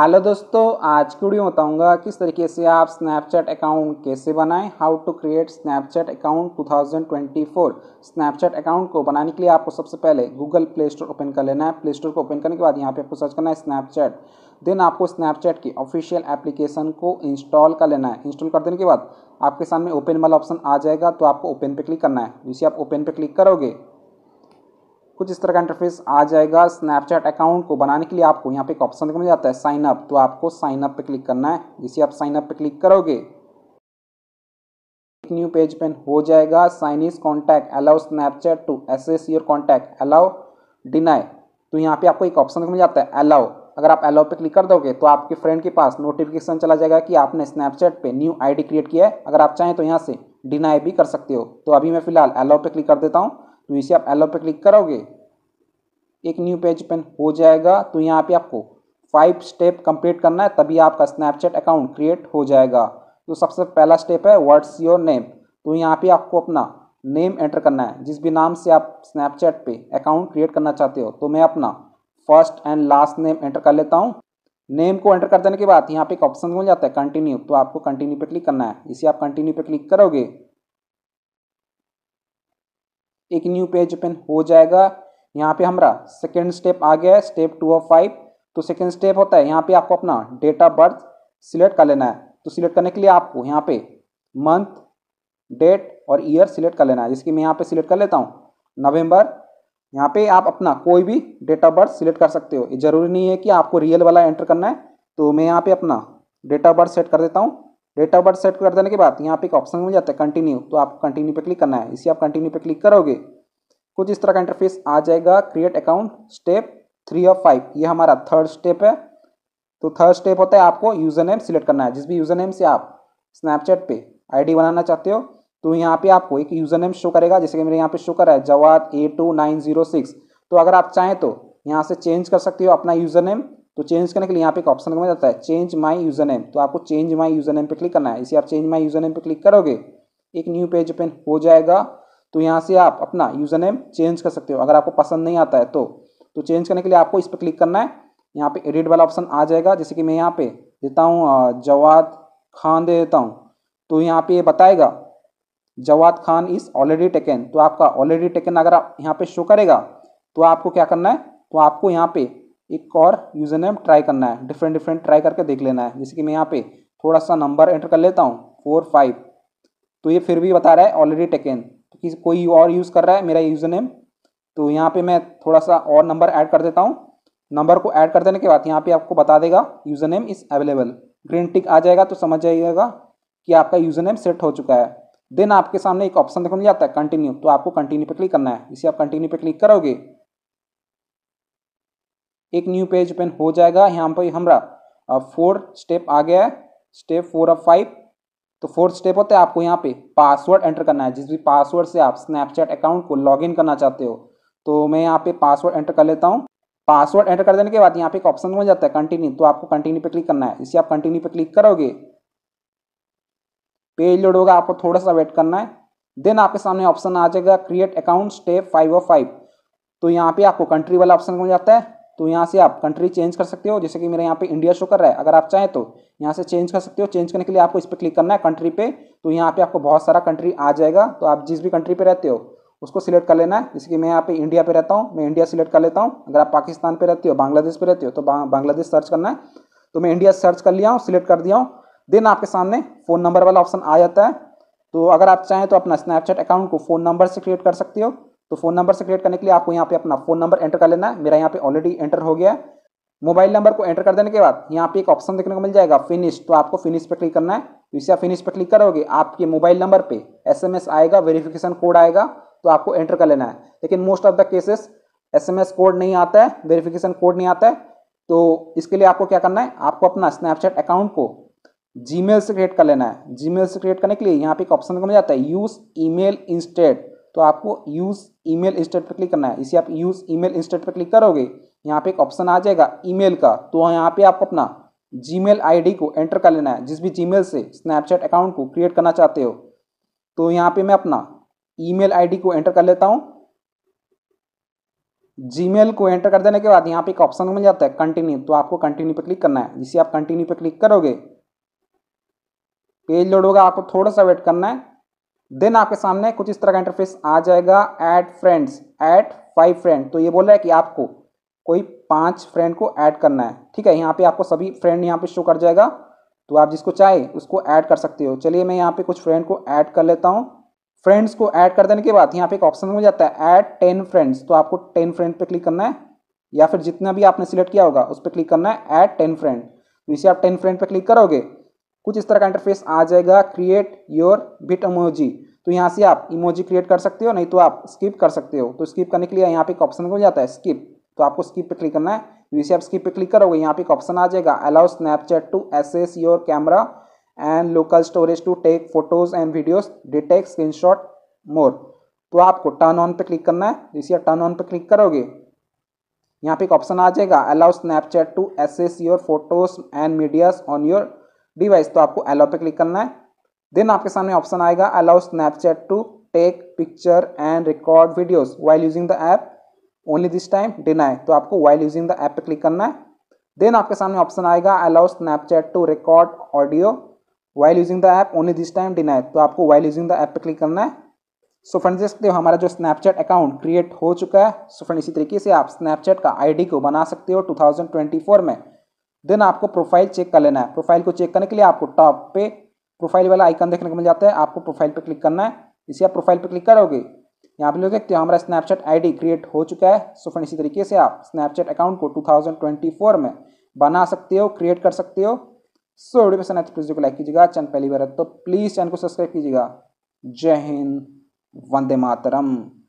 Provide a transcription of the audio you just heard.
hello दोस्तों आज की वीडियो बताऊंगा किस तरीके से आप स्नैपचैट अकाउंट कैसे बनाएं how to create Snapchat account 2024 Snapchat account को बनाने के लिए आपको सबसे पहले गूगल प्ले स्टोर ओपन कर लेना है प्ले स्टोर को ओपन करने के बाद यहाँ पे आपको सर्च करना है स्नैपचैट देन आपको स्नैपचैट की ऑफिशियल एप्लीकेशन को इंस्टॉल कर लेना है इंस्टॉल कर देने के बाद आपके सामने ओपन वाला ऑप्शन आ जाएगा तो आपको ओपन पर क्लिक करना है जिसे आप ओपन पर क्लिक करोगे कुछ इस तरह का इंटरफेस आ जाएगा स्नैपचैट अकाउंट को बनाने के लिए आपको यहाँ पे एक ऑप्शन मिल जाता है साइन अप तो आपको साइन अप पे क्लिक करना है जैसे आप साइन अप पे क्लिक करोगे न्यू पेज पेन हो जाएगा sign is contact allow Snapchat to access your contact allow deny तो यहाँ पे आपको एक ऑप्शन मिल जाता है अलाउ अगर आप अलाउ पे क्लिक कर दोगे तो आपके फ्रेंड के पास नोटिफिकेशन चला जाएगा कि आपने स्नैपचैट पर न्यू आई क्रिएट किया है अगर आप चाहें तो यहाँ से डिनाई भी कर सकते हो तो अभी मैं फिलहाल अलाउ पे क्लिक कर देता हूँ तो इसे आप एलो पे क्लिक करोगे एक न्यू पेज पेन हो जाएगा तो यहाँ पे आपको फाइव स्टेप कंप्लीट करना है तभी आपका स्नैपचैट अकाउंट क्रिएट हो जाएगा तो सबसे पहला स्टेप है व्हाट्स योर नेम तो यहाँ पे आपको अपना नेम एंटर करना है जिस भी नाम से आप स्नैपचैट पे अकाउंट क्रिएट करना चाहते हो तो मैं अपना first and last name enter कर लेता हूँ नेम को एंटर कर देने के बाद यहाँ पे एक ऑप्शन मिल जाता है कंटिन्यू तो आपको कंटिन्यू पे क्लिक करना है इसे आप कंटिन्यू पे क्लिक करोगे एक न्यू पेज ओपन हो जाएगा यहाँ पे हमारा सेकेंड स्टेप आ गया है स्टेप टू ऑफ फाइव तो सेकेंड स्टेप होता है यहाँ पे आपको अपना डेट ऑफ बर्थ सिलेक्ट कर लेना है तो सिलेक्ट करने के लिए आपको यहाँ पे मंथ डेट और ईयर सिलेक्ट कर लेना है जिसकी मैं यहाँ पे सिलेक्ट कर लेता हूँ नवंबर यहाँ पे आप अपना कोई भी डेट ऑफ बर्थ सिलेक्ट कर सकते हो ये जरूरी नहीं है कि आपको रियल वाला एंटर करना है तो मैं यहाँ पे अपना डेट ऑफ बर्थ सेट कर देता हूँ डेट ऑफ बर्थ सेट कर देने के बाद यहाँ पे एक ऑप्शन मिल जाता है कंटिन्यू तो आपको कंटिन्यू पे क्लिक करना है इसी आप कंटिन्यू पे क्लिक करोगे कुछ इस तरह का इंटरफेस आ जाएगा क्रिएट अकाउंट स्टेप थ्री और फाइव ये हमारा थर्ड स्टेप है तो थर्ड स्टेप होता है आपको यूज़र नेम सिलेक्ट करना है जिस भी यूज़र नेम से आप स्नैपचैट पे आईडी बनाना चाहते हो तो यहाँ पे आपको एक यूज़र नेम शो करेगा जैसे कि मेरे यहाँ पे शो कर रहा है जवाब A two nine zero six तो अगर आप चाहें तो यहाँ से चेंज कर सकते हो अपना यूज़र नेम तो चेंज करने के लिए यहाँ पे एक ऑप्शन मिल जाता है चेंज माय यूजर नेम तो आपको चेंज माय यूजर नेम पे क्लिक करना है इसे आप चेंज माय यूजर नेम पे क्लिक करोगे एक न्यू पेज ओपन हो जाएगा तो यहाँ से आप अपना यूजर नेम चेंज कर सकते हो अगर आपको पसंद नहीं आता है तो तो चेंज करने के लिए आपको इस पर क्लिक करना है यहाँ पे एडिट वाला ऑप्शन आ जाएगा जैसे कि मैं यहाँ पे देता हूँ जवाद खान दे देता हूँ तो यहाँ पे ये बताएगा Jawad Khan is already taken तो आपका ऑलरेडी टेकन अगर आप यहाँ पे शो करेगा तो आपको क्या करना है तो आपको यहाँ पे एक और यूज़र नेम ट्राई करना है डिफरेंट डिफरेंट ट्राई करके देख लेना है जैसे कि मैं यहाँ पे थोड़ा सा नंबर एंटर कर लेता हूँ फोर फाइव तो ये फिर भी बता रहा है ऑलरेडी टेकन तो कोई और यूज़ कर रहा है मेरा यूज़र नेम तो यहाँ पे मैं थोड़ा सा और नंबर ऐड कर देता हूँ नंबर को ऐड कर देने के बाद यहाँ पे आपको बता देगा username is available green tick आ जाएगा तो समझ जाइएगा कि आपका यूज़र नेम सेट हो चुका है देन आपके सामने एक ऑप्शन देखने मिल जाता है कंटिन्यू तो आपको कंटिन्यू पर क्लिक करना है इसे आप कंटिन्यू पर क्लिक करोगे एक न्यू पेज ओपन हो जाएगा यहाँ पर हमारा फोर स्टेप आ गया है स्टेप फोर ऑफ फाइव तो फोर्थ स्टेप होता है आपको यहाँ पे पासवर्ड एंटर करना है जिस भी पासवर्ड से आप स्नैपचैट अकाउंट को लॉगिन करना चाहते हो तो मैं यहाँ पे पासवर्ड एंटर कर लेता हूँ पासवर्ड एंटर कर देने के बाद यहाँ पे एक ऑप्शन बन जाता है कंटिन्यू तो आपको कंटिन्यू पे क्लिक करना है इसे आप कंटिन्यू पे क्लिक करोगे पेज लोड होगा आपको थोड़ा सा वेट करना है देन आपके सामने ऑप्शन आ जाएगा create account step five of five तो यहाँ पे आपको कंट्री वाला ऑप्शन मिल जाता है तो यहाँ से आप कंट्री चेंज कर सकते हो जैसे कि मेरे यहाँ पे इंडिया शो कर रहा है अगर आप चाहें तो यहाँ से चेंज कर सकते हो चेंज करने के लिए आपको इस पर क्लिक करना है कंट्री पे तो यहाँ पे आपको बहुत सारा कंट्री आ जाएगा तो आप जिस भी कंट्री पे रहते हो उसको सिलेक्ट कर लेना है जैसे कि मैं यहाँ पे इंडिया पे रहता हूँ मैं इंडिया सिलेक्ट कर लेता हूँ अगर आप पाकिस्तान पर रहते हो बांग्लादेश पर रहते हो तो बांग्लादेश सर्च करना है तो मैं इंडिया सर्च कर लिया हूँ सिलेक्ट कर दिया हूँ देन आपके सामने फ़ोन नंबर वाला ऑप्शन आ जाता है तो अगर आप चाहें तो अपना स्नैपचैट अकाउंट को फ़ोन नंबर से क्रिएट कर सकते हो तो फोन नंबर से क्रिएट करने के लिए आपको यहाँ पे अपना फोन नंबर एंटर कर लेना है मेरा यहाँ पे ऑलरेडी एंटर हो गया है मोबाइल नंबर को एंटर कर देने के बाद यहाँ पे एक ऑप्शन देखने को मिल जाएगा फिनिश तो आपको फिनिश पे क्लिक करना है तो इसे आप फिनिश पे क्लिक करोगे आपके मोबाइल नंबर पे एसएमएस आएगा वेरिफिकेशन कोड आएगा तो आपको एंटर कर लेना है लेकिन most of the cases SMS code नहीं आता है वेरीफिकेशन कोड नहीं आता है तो इसके लिए आपको क्या करना है आपको अपना स्नैपचैट अकाउंट को जीमेल से क्रिएट कर लेना है जीमेल से क्रिएट करने के लिए यहाँ पे एक ऑप्शन मिल जाता है यूज ईमेल इंस्टेट तो आपको यूज़ ईमेल इंस्टेंट पर क्लिक करना है इसे आप यूज़ ईमेल इंस्टेंट पर क्लिक करोगे यहाँ पे एक ऑप्शन आ जाएगा ईमेल का तो यहाँ पे आप अपना जीमेल आईडी को एंटर कर लेना है जिस भी जीमेल से स्नैपचैट अकाउंट को क्रिएट करना चाहते हो तो यहाँ पे मैं अपना आई डी को एंटर कर लेता हूँ जीमेल को एंटर कर देने के बाद यहाँ पे एक ऑप्शन मिल जाता है कंटिन्यू तो आपको कंटिन्यू पे क्लिक करना है जिसे आप कंटिन्यू पे क्लिक करोगे पेज लोड होगा आपको थोड़ा सा वेट करना है देन आपके सामने कुछ इस तरह का इंटरफेस आ जाएगा add friends add five friend तो ये बोल रहा है कि आपको कोई पांच फ्रेंड को ऐड करना है ठीक है यहाँ पे आपको सभी फ्रेंड यहाँ पे शो कर जाएगा तो आप जिसको चाहे उसको ऐड कर सकते हो चलिए मैं यहाँ पे कुछ फ्रेंड को ऐड कर लेता हूँ फ्रेंड्स को ऐड कर देने के बाद यहाँ पे एक ऑप्शन मिल जाता है ऐड टेन फ्रेंड्स तो आपको टेन फ्रेंड पे क्लिक करना है या फिर जितना भी आपने सिलेक्ट किया होगा उस पर क्लिक करना है ऐड टेन फ्रेंड तो इसे आप टेन फ्रेंड पर क्लिक करोगे कुछ इस तरह का इंटरफेस आ जाएगा क्रिएट योर बिट इमोजी तो यहाँ से आप इमोजी क्रिएट कर सकते हो नहीं तो आप स्किप कर सकते हो तो स्किप करने के लिए यहाँ पे एक ऑप्शन मिल जाता है स्किप तो आपको स्किप पे क्लिक करना है जैसे तो आप स्किप पे क्लिक करोगे यहाँ पे एक ऑप्शन आ जाएगा allow Snapchat to access your camera and local storage to take photos and videos detect screenshot more तो आपको टर्न ऑन पे क्लिक करना है जैसे तो आप टर्न ऑन पे क्लिक करोगे यहाँ पे एक ऑप्शन आ जाएगा allow Snapchat to access your photos and medias on your device तो आपको अलाउ पे क्लिक करना है देन आपके सामने ऑप्शन आएगा allow Snapchat to take picture and record videos while using the app only this time deny तो आपको वाइल यूजिंग द ऐप पे क्लिक करना है देन आपके सामने ऑप्शन आएगा allow Snapchat to record audio while using the app only this time deny तो आपको वाइल यूजिंग द ऐप पे क्लिक करना है सो फ्रेंड्स देख सकते हो हमारा जो स्नैपचैट अकाउंट क्रिएट हो चुका है सो so फ्रेंड इसी तरीके से आप स्नैपचैट का आईडी को बना सकते हो 2024 में देन आपको प्रोफाइल चेक कर लेना है प्रोफाइल को चेक करने के लिए आपको टॉप पे प्रोफाइल वाला आइकन देखने को मिल जाता है आपको प्रोफाइल पे क्लिक करना है इसे आप प्रोफाइल पे क्लिक करोगे यहाँ पर लोग देखते हो हमारा स्नैपचैट आईडी क्रिएट हो चुका है सो फ्रेंड इसी तरीके से आप स्नैपचैट अकाउंट को 2024 में बना सकते हो क्रिएट कर सकते हो सो वीडियो पसंद आए प्लीज़ को लाइक कीजिएगा चैनल पहली बार तो प्लीज़ चैनल को सब्सक्राइब कीजिएगा जय हिंद वंदे मातरम